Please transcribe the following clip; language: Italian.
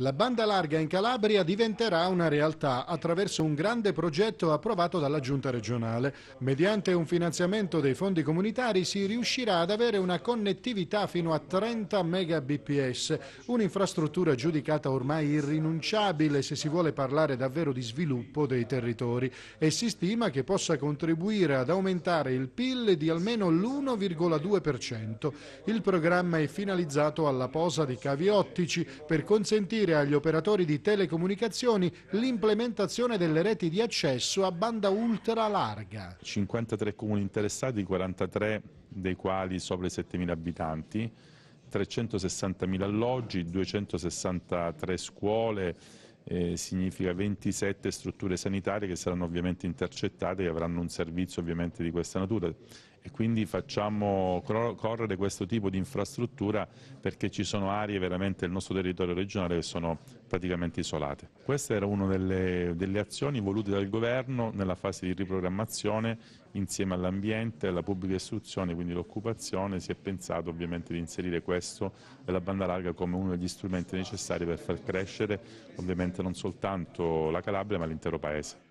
La banda larga in Calabria diventerà una realtà attraverso un grande progetto approvato dalla Giunta regionale. Mediante un finanziamento dei fondi comunitari si riuscirà ad avere una connettività fino a 30 Mbps, un'infrastruttura giudicata ormai irrinunciabile se si vuole parlare davvero di sviluppo dei territori e si stima che possa contribuire ad aumentare il PIL di almeno l'1,2%. Il programma è finalizzato alla posa di cavi ottici per consentire garantire agli operatori di telecomunicazioni l'implementazione delle reti di accesso a banda ultra larga. 53 comuni interessati, 43 dei quali sopra i 7.000 abitanti, 360.000 alloggi, 263 scuole, eh, significa 27 strutture sanitarie che saranno ovviamente intercettate e avranno un servizio ovviamente di questa natura e quindi facciamo correre questo tipo di infrastruttura perché ci sono aree veramente del nostro territorio regionale che sono praticamente isolate. Questa era una delle, delle azioni volute dal governo nella fase di riprogrammazione insieme all'ambiente, alla pubblica istruzione, quindi l'occupazione, si è pensato ovviamente di inserire questo e la banda larga come uno degli strumenti necessari per far crescere ovviamente non soltanto la Calabria ma l'intero Paese.